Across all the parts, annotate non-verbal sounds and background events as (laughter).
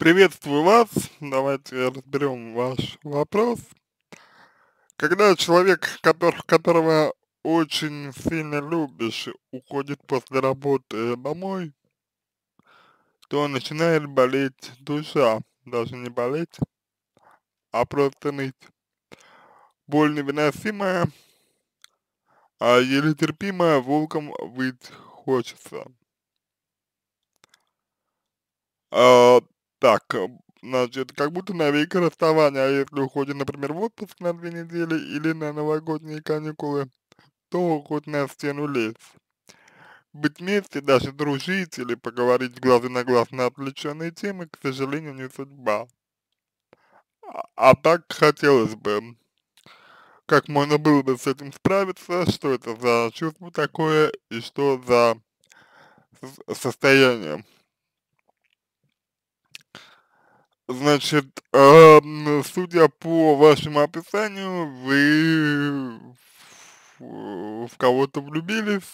Приветствую вас. Давайте разберем ваш вопрос. Когда человек, который, которого очень сильно любишь, уходит после работы домой, то начинает болеть душа. Даже не болеть, а просто ныть. Боль невыносимая, а еле терпимая, волком выть хочется. А так, э, значит, как будто на навеки расставания, а если уходим, например, в отпуск на две недели или на новогодние каникулы, то хоть на стену лезь. Быть вместе, даже дружить или поговорить глаза на глаз на отвлеченные темы, к сожалению, не судьба. А, а так хотелось бы. Как можно было бы с этим справиться, что это за чувство такое и что за состояние. Значит, э, судя по вашему описанию, вы в кого-то влюбились.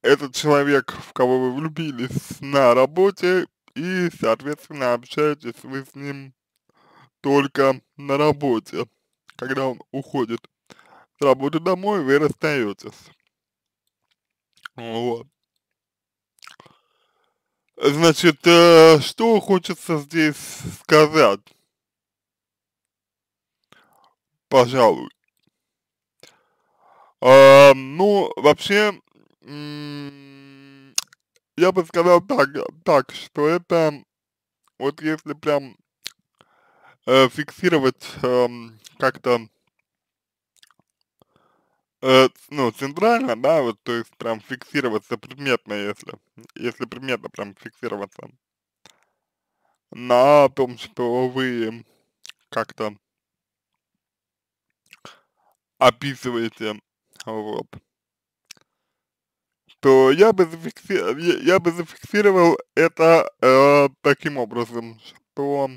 Этот человек, в кого вы влюбились, на работе, и, соответственно, общаетесь вы с ним только на работе. Когда он уходит с работы домой, вы расстаетесь. Вот. Значит, э, что хочется здесь сказать? Пожалуй. Э, ну, вообще, я бы сказал так, так, что это, вот если прям э, фиксировать э, как-то Э, ну, центрально, да, вот, то есть прям фиксироваться предметно, если, если предметно прям фиксироваться на том, что вы как-то описываете, вот, то я бы, зафикси... я бы зафиксировал это э, таким образом, что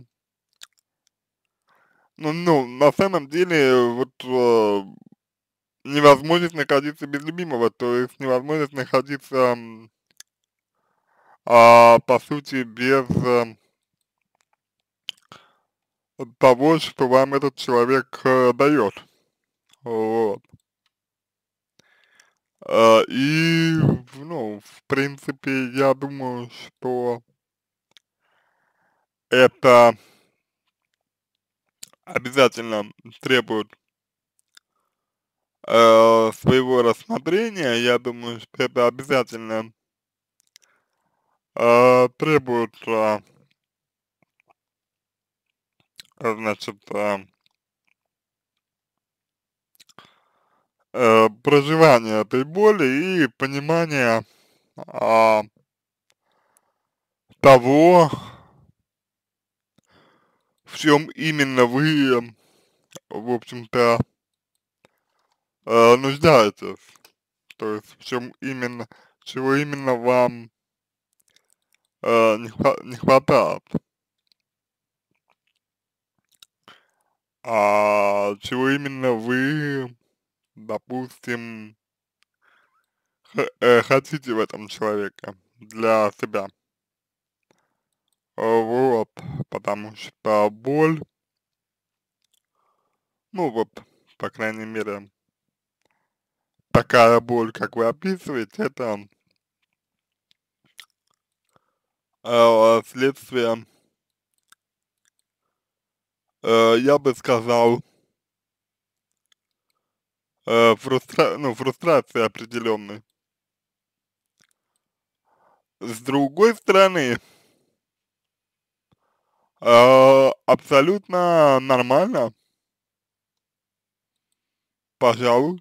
ну, ну, на самом деле, вот э, невозможность находиться без любимого, то есть невозможность находиться, а, по сути, без эм, того, что вам этот человек э, дает. Вот. Э, и, ну, в принципе, я думаю, что это обязательно требует э, своего рассмотрения, я думаю, что это обязательно э, требуется, значит, э, э, проживание этой боли и понимания э, а, того, в чем именно вы, в общем-то, э, нуждаетесь. То есть в чем именно, чего именно вам э, не, хватает. А чего именно вы, допустим, э, хотите в этом человеке для себя. Э, вот, потому что боль, ну вот, по крайней мере, такая боль, как вы описываете, это э, следствие, э, я бы сказал, э, фрустра ну, фрустрации определенной. С другой стороны, э, абсолютно нормально, пожалуй,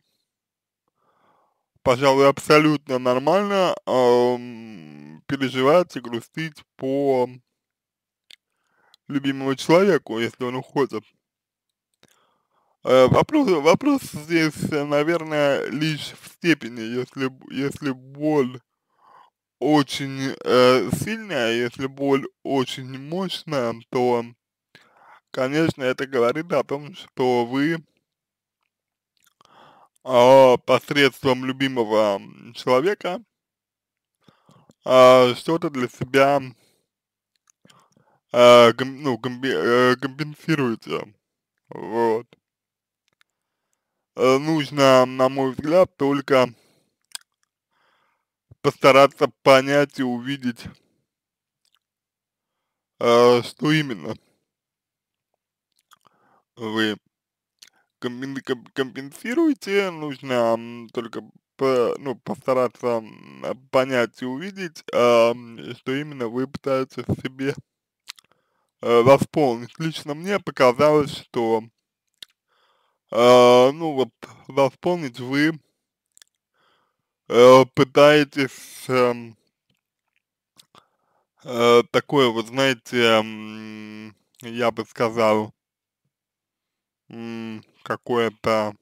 пожалуй, абсолютно нормально эм, переживать и грустить по любимому человеку, если он уходит. Э, вопрос, вопрос здесь, наверное, лишь в степени, если, если боль очень э, сильная, если боль очень мощная, то, конечно, это говорит о том, что вы а, посредством любимого человека а, что-то для себя а, ну, гомби, э, компенсируете. Вот. Э, нужно, на мой взгляд, только постараться понять и увидеть, э, что именно вы компенсируете, нужно только по- ну, постараться понять и увидеть, а, что именно вы пытаетесь себе э, восполнить. Лично мне показалось, что, э, ну вот, восполнить вы э, пытаетесь э, э, такое, вот знаете, м, я бы сказал, какое-то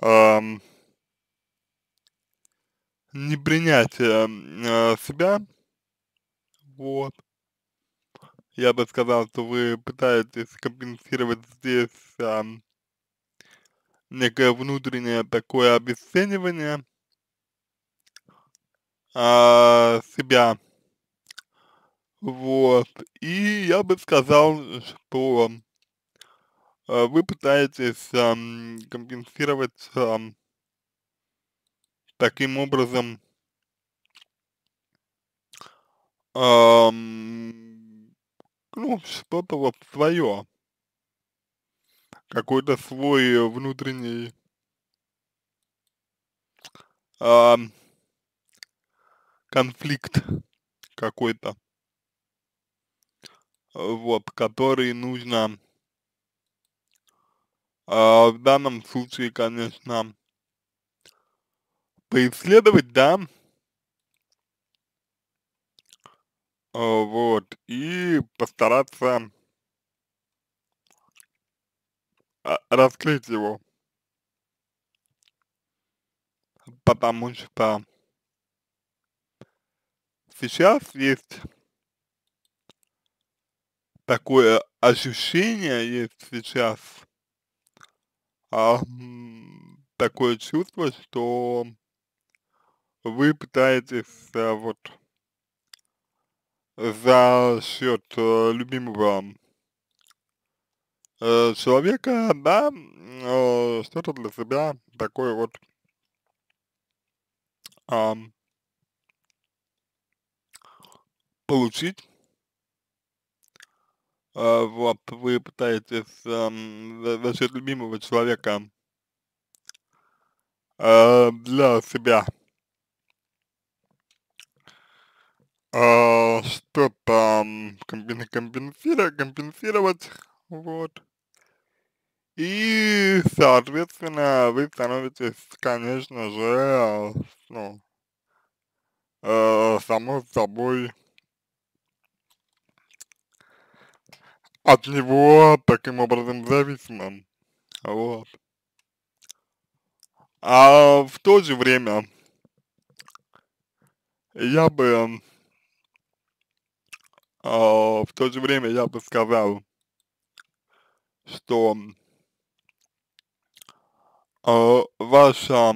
эм, непринятие э, себя, вот. Я бы сказал, что вы пытаетесь компенсировать здесь э, некое внутреннее такое обесценивание э, себя, вот. И я бы сказал, что Э, вы пытаетесь эм, компенсировать эм, таким образом эм, ну, что-то вот свое, какой-то свой внутренний эм, конфликт какой-то, вот, который нужно а, в данном случае, конечно, поисследовать, да, а, вот, и постараться а, раскрыть его, потому что сейчас есть такое ощущение, есть сейчас а, такое чувство, что вы пытаетесь а, вот за счет а, э, любимого э, человека, да, что-то для себя такое вот а, получить а, вот, вы пытаетесь за счет любимого человека а, для себя а, что-то компенсировать, компенсировать, вот. И, соответственно, вы становитесь, конечно же, ну, само собой от него таким образом зависимо. Вот. А в то же время я бы а, в то же время я бы сказал, что а, ваша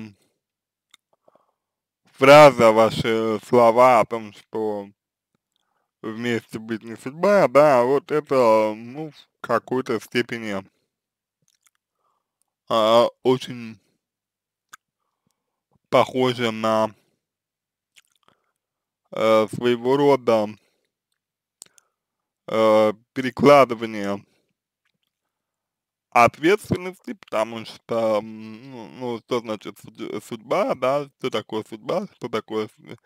фраза, ваши слова о том, что вместе быть не судьба, да, а вот это, ну, в какой-то степени а, очень похоже на а, своего рода а, перекладывание ответственности, потому что, ну, ну, что значит судьба, да, что такое судьба, что такое э,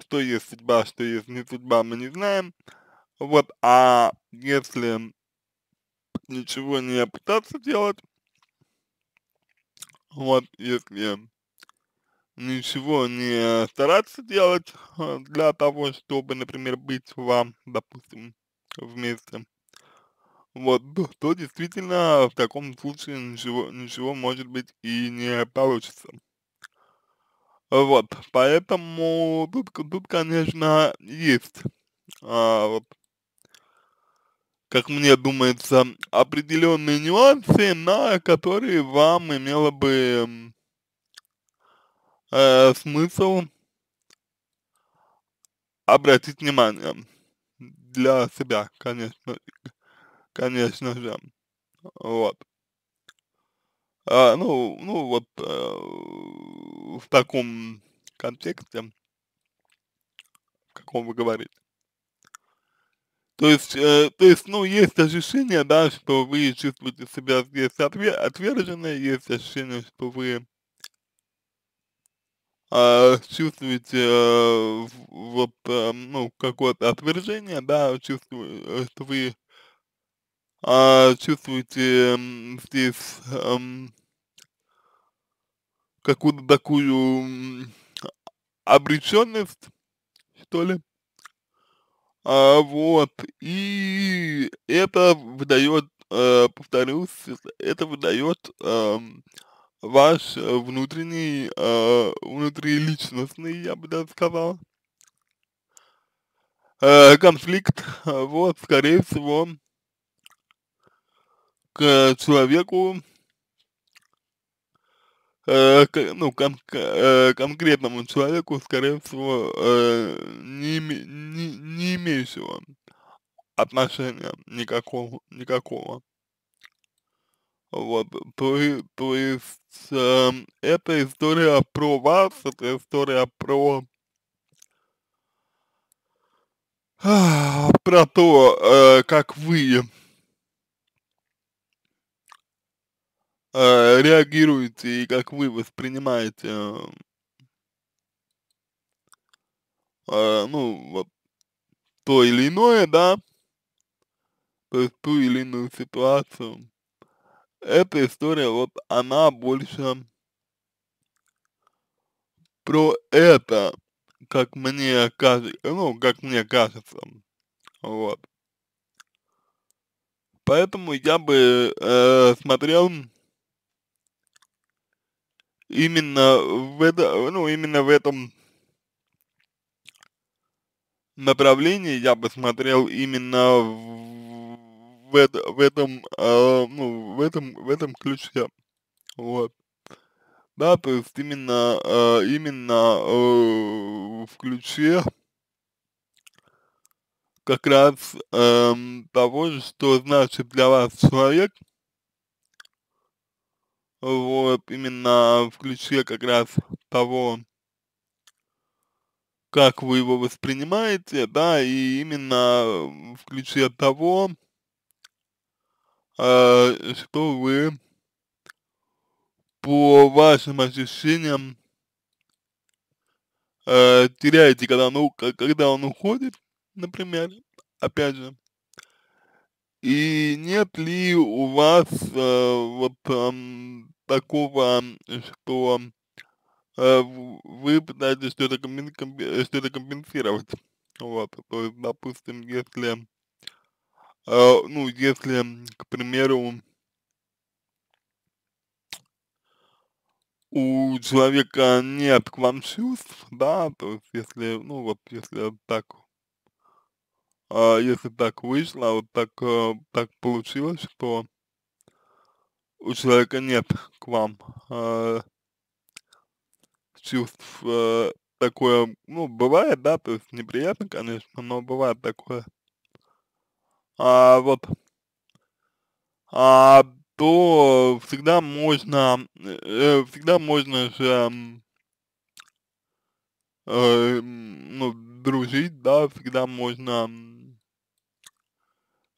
что есть судьба, что есть не судьба, мы не знаем. Вот, а если ничего не пытаться делать, вот, если ничего не стараться делать э, для того, чтобы, например, быть вам, допустим, вместе. Вот, то действительно в таком случае ничего, ничего может быть и не получится. Вот, поэтому тут, тут конечно, есть, а, вот, как мне думается, определенные нюансы, на которые вам имело бы э, смысл обратить внимание для себя, конечно, конечно же, вот. А, ну, ну вот э, в таком контексте, в каком вы говорите. То есть, э, то есть, ну, есть ощущение, да, что вы чувствуете себя здесь отве отверженно, есть ощущение, что вы э, чувствуете э, вот, э, ну, какое-то отвержение, да, чувствую, э, что вы э, чувствуете э, здесь э, какую-то такую обреченность, что ли. А, вот, и это выдает, э, повторюсь, это выдает э, ваш внутренний, э, внутриличностный, я бы даже сказал, э, конфликт, вот, скорее всего, к человеку, э, ну, кон, э, конкретному человеку, скорее всего, э, не, не, не имеющего отношения никакого, никакого. Вот, то, есть, то есть э, эм, это история про вас, это история про (sighs) про то, э, как вы э, реагируете и как вы воспринимаете, эм, э, ну, вот, то или иное, да, то есть ту или иную ситуацию, эта история, вот, она больше про это, как мне кажется, ну, как мне кажется, вот. Поэтому я бы э, смотрел именно в, это, ну, именно в этом направлении я бы смотрел именно в, в, это, в этом, э, ну, в этом, в этом ключе. Вот. Да, то есть именно, э, именно э, в ключе как раз э, того, что значит для вас человек – вот именно в ключе как раз того, как вы его воспринимаете, да, и именно в ключе того, э, что вы по вашим ощущениям э, теряете, когда, ну, когда он уходит, например, опять же, и нет ли у вас э, вот э, такого, что э, вы пытаетесь что-то компен, э, что компенсировать? Вот, то есть, допустим, если, э, ну, если, к примеру, у человека нет к вам чувств, да, то есть, если, ну, вот, если так э, если так вышло, а вот так, э, так получилось, что у человека нет к вам э, чувств э, такое, ну, бывает, да, то есть неприятно, конечно, но бывает такое. А вот. А то всегда можно, э, всегда можно же, э, ну, дружить, да, всегда можно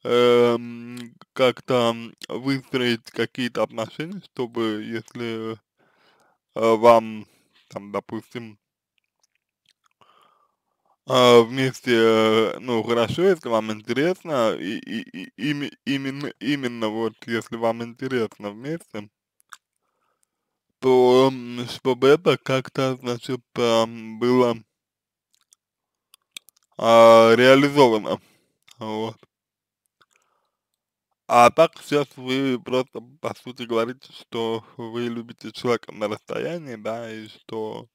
Эм, как-то выстроить какие-то отношения, чтобы если э, вам, там, допустим, э, вместе, э, ну, хорошо, если вам интересно, и, и, и, и именно, именно вот, если вам интересно вместе, то чтобы это как-то, значит, было а, реализовано, вот. А так сейчас вы просто, по сути, говорите, что вы любите человека на расстоянии, да, и что,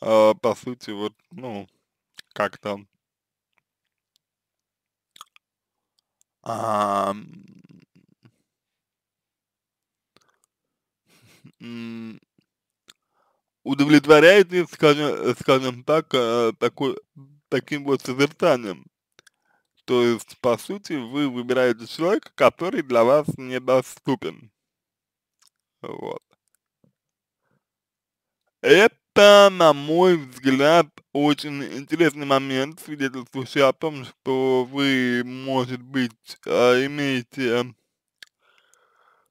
э, по сути, вот, ну, как-то а, удовлетворяет, скажем, скажем так, э, такой, таким вот созерцанием то есть, по сути, вы выбираете человека, который для вас недоступен. Вот. Это, на мой взгляд, очень интересный момент, свидетельствующий о том, что вы, может быть, э, имеете,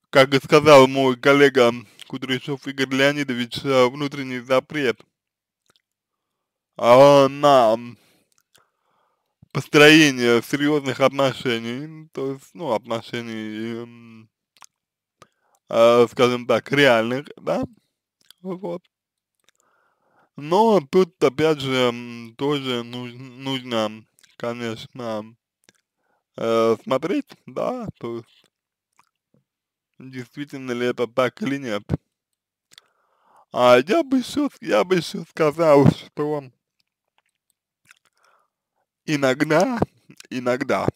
как и сказал мой коллега Кудряшов Игорь Леонидович, э, внутренний запрет а, на построение серьезных отношений, то есть, ну, отношений, э, скажем так, реальных, да, вот. Но тут, опять же, тоже нужно, нужно конечно, э, смотреть, да, то есть, действительно ли это так или нет. А я бы еще, я бы еще сказал, что иногда, иногда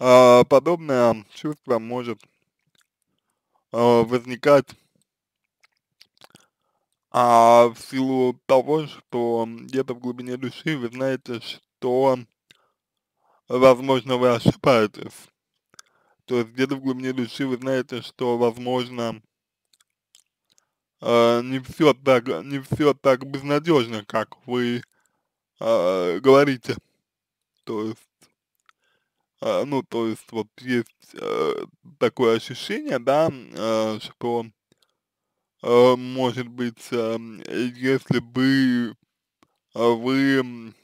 э, подобное чувство может э, возникать а в силу того, что где-то в глубине души вы знаете, что, возможно, вы ошибаетесь. То есть где-то в глубине души вы знаете, что, возможно, э, не все так, не все так безнадежно, как вы а, говорите. То есть, а, ну, то есть, вот есть а, такое ощущение, да, а, что, а, может быть, а, если бы а, вы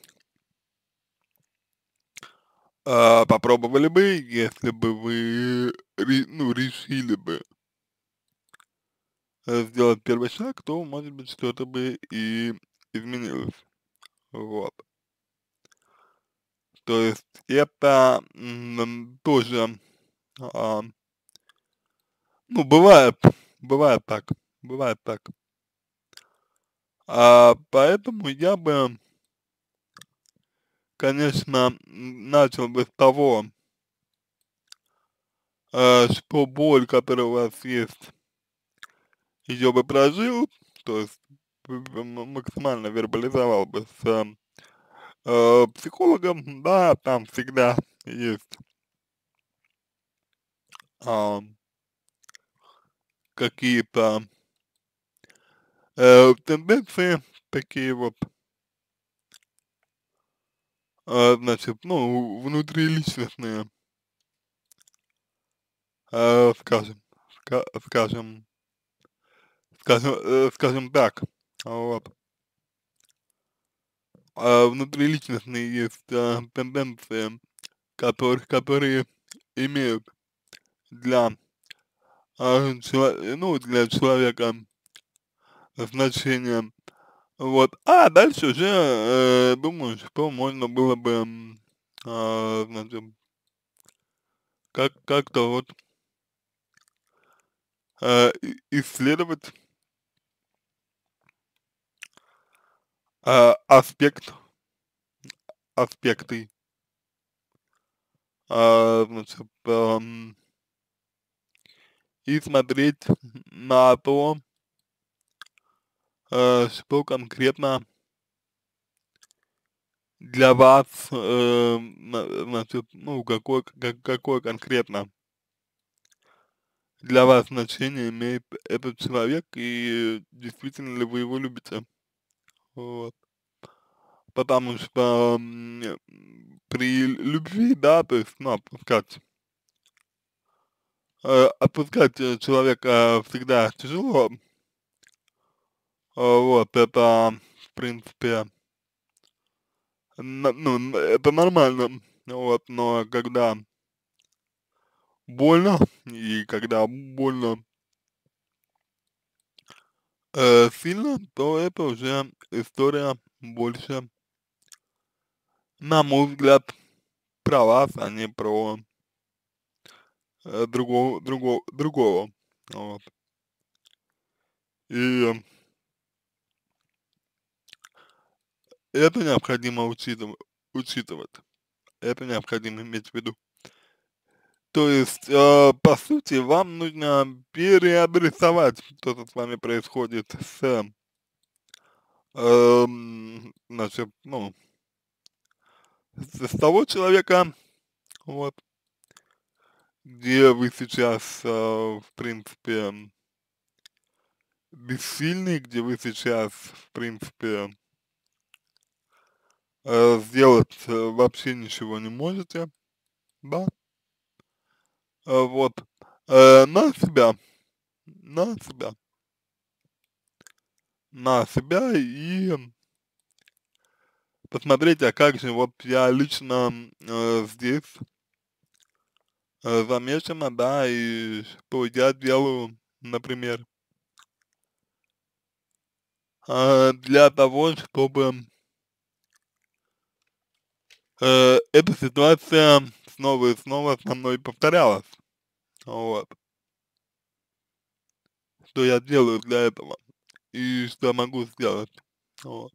а, попробовали бы, если бы вы, ну, решили бы сделать первый шаг, то, может быть, что-то бы и изменилось. Вот. То есть это тоже, а, ну, бывает, бывает так, бывает так. А, поэтому я бы, конечно, начал бы с того, э, что боль, которая у вас есть, ее бы прожил, то есть максимально вербализовал бы с эм, э, психологом, да, там всегда есть э, какие-то э, тенденции такие вот, э, значит, ну, внутриличностные, э, скажем, скажем, скажем, э, скажем так, вот. А внутриличностные есть а, тенденции, которые, которые имеют для, а, чело, ну, для человека значение. Вот. А дальше уже э, думаю, что можно было бы, э, значит, как, как-то вот э, исследовать А, аспект, аспекты, а, значит, ну, типа, а, и смотреть на то, а, что конкретно для вас, э, значит, ну, какое, какое конкретно для вас значение имеет этот человек и действительно ли вы его любите вот. Потому что при любви, да, то есть, ну, отпускать, э, отпускать э, человека всегда тяжело, а, вот, это, в принципе, ну, это нормально, вот, но когда больно, и когда больно э, сильно, то это уже история больше, на мой взгляд, про вас, а не про э, другого, другого, другого. Вот. И это необходимо учитывать. учитывать. Это необходимо иметь в виду. То есть, э, по сути, вам нужно переобрисовать то, что с вами происходит с, э, значит, ну, с, с того человека, вот, где вы сейчас, э, в принципе, бессильны, где вы сейчас, в принципе, э, сделать э, вообще ничего не можете, да? Э, вот, э, на себя, на себя, на себя и посмотреть, а как же вот я лично э, здесь э, замешана, да, и что я делаю, например, а, для того, чтобы э, эта ситуация снова и снова со мной повторялась. Вот. Что я делаю для этого и что могу сделать. Вот.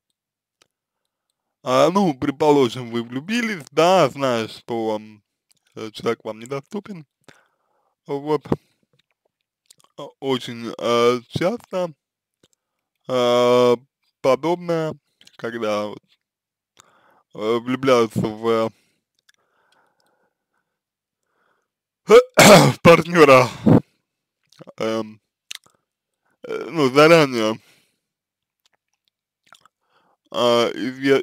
А, ну, предположим, вы влюбились, да, знаешь, что э, человек вам недоступен. Вот. Очень э, часто э, подобное, когда вот, э, влюбляются в (coughs) партнера, эм, э, ну, заранее э,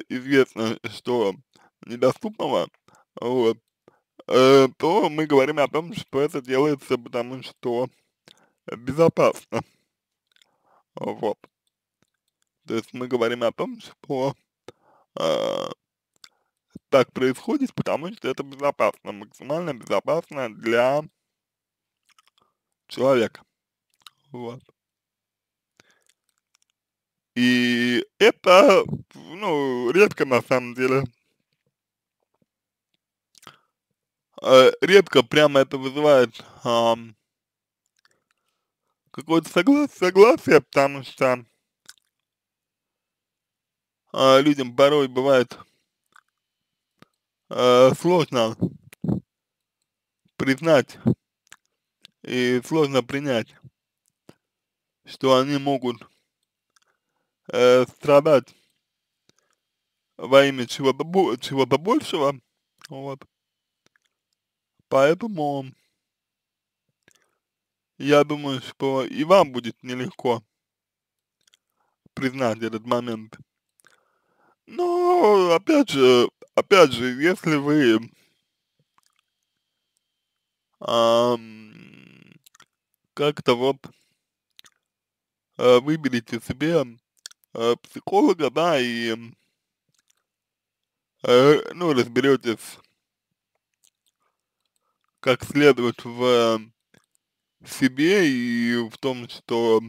известно, что недоступного, вот, э, то мы говорим о том, что это делается, потому что безопасно. Вот. То есть мы говорим о том, что а, так происходит, потому что это безопасно, максимально безопасно для человека. Вот. И это, ну, редко на самом деле. Э, редко прямо это вызывает а, какое-то согласие, согласие, потому что а, людям порой бывает Э, сложно признать и сложно принять, что они могут э, страдать во имя чего-то чего большего, вот. Поэтому я думаю, что и вам будет нелегко признать этот момент. Но, опять же, опять же, если вы эм, как-то вот э, выберете себе э, психолога, да, и э, ну, разберетесь как следует в себе и в том, что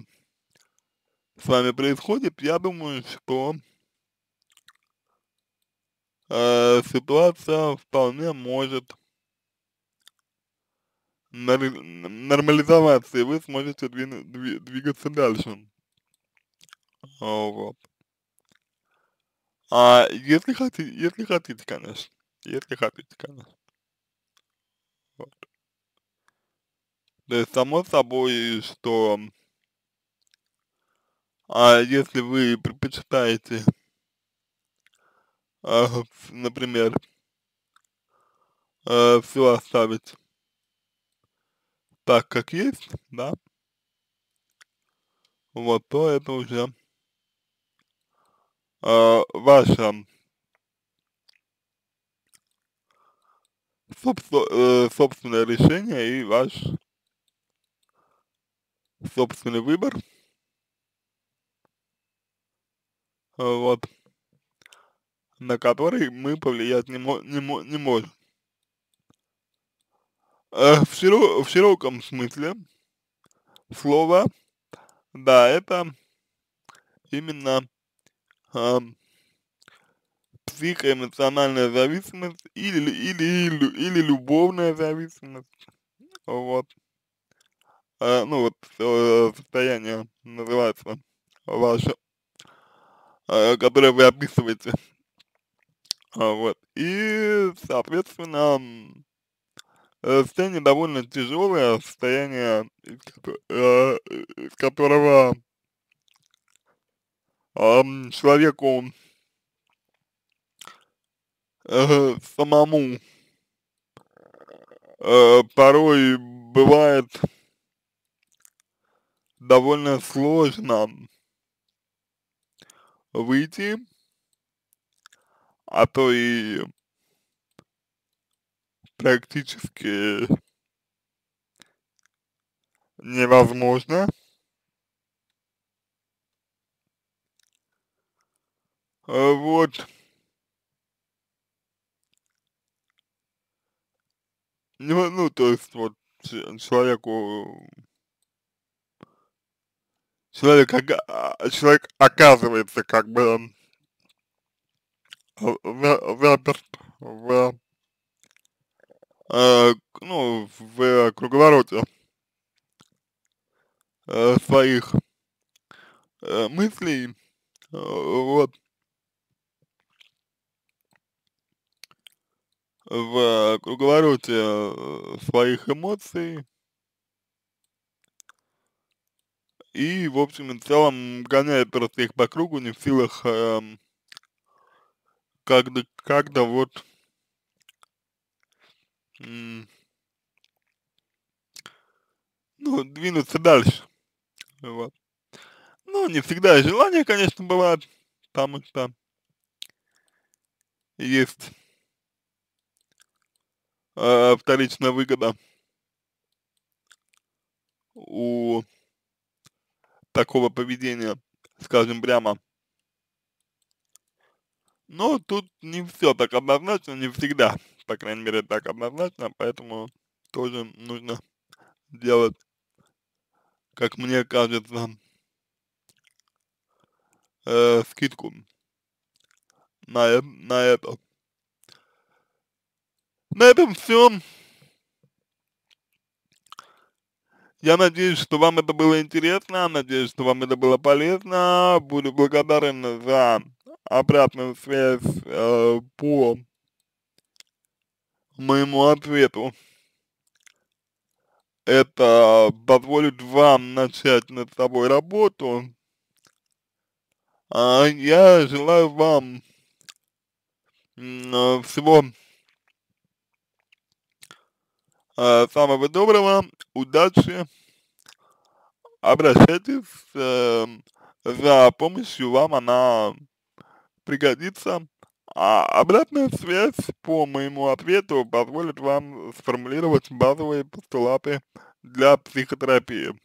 с вами происходит, я думаю, что э, ситуация вполне может нормализоваться, и вы сможете дви, двигаться дальше. Вот. А если хотите, если хотите, конечно. Если хотите, конечно. Вот. То есть, само собой, что а если вы предпочитаете например, э, все оставить так, как есть, да, вот, то это уже а, э, ваша собственное решение и ваш собственный выбор. Э, вот на который мы повлиять не, не, не можем. Э, в, широ в широком смысле слова, да, это именно э, психоэмоциональная зависимость или, или, или, или любовная зависимость, вот. Э, ну вот, э, состояние называется ваше, э, которое вы описываете а, вот. И, соответственно, э, состояние довольно тяжелое, состояние, из э, э, которого человеку самому порой бывает довольно сложно выйти а то и практически невозможно. А вот. Ну, ну, то есть, вот, человеку, человек, а, человек оказывается, как бы, заперт в, э, ну, в э, круговороте э, своих э, мыслей, э, вот, в круговороте э, своих эмоций, и, в общем и целом, гоняет просто их по кругу, не в силах эм, когда, когда вот ну, двинуться дальше. Вот. Ну, не всегда желание, конечно, бывает, потому что есть э, вторичная выгода у такого поведения, скажем прямо, но тут не все так однозначно, не всегда, по крайней мере, так однозначно, поэтому тоже нужно делать, как мне кажется, э, скидку на, э, на это. На этом все. Я надеюсь, что вам это было интересно, надеюсь, что вам это было полезно. Буду благодарен за обратную связь э, по моему ответу. Это позволит вам начать над собой работу. А я желаю вам э, всего э, самого доброго, удачи. Обращайтесь э, за помощью, вам она пригодится. А обратная связь по моему ответу позволит вам сформулировать базовые постулаты для психотерапии.